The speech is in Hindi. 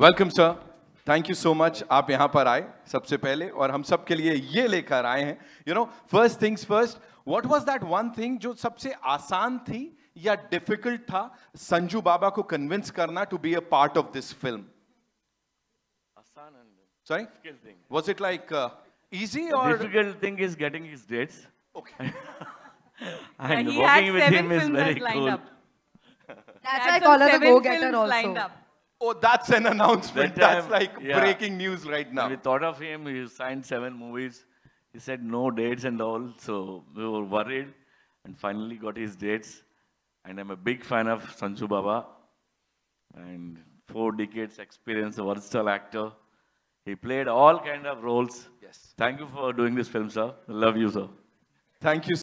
Welcome sir thank you so much आप यहां पर आए सबसे पहले और हम सबके लिए ये लेकर आए हैं you know first things first what was that one thing जो सबसे आसान थी या डिफिकल्ट था संजू बाबा को कन्विंस करना to be a part of this film आसान sorry was it like easy और difficult thing is getting his dates okay Oh, that's an announcement. That time, that's like yeah. breaking news right now. we thought of him. He signed seven movies. He said no dates and all. So we were worried and finally got his dates. And I'm a big fan of Sanju Baba. And four decades experience, a versatile actor. He played all kind of roles. Yes. Thank you for doing this film, sir. Love you, sir. Thank you.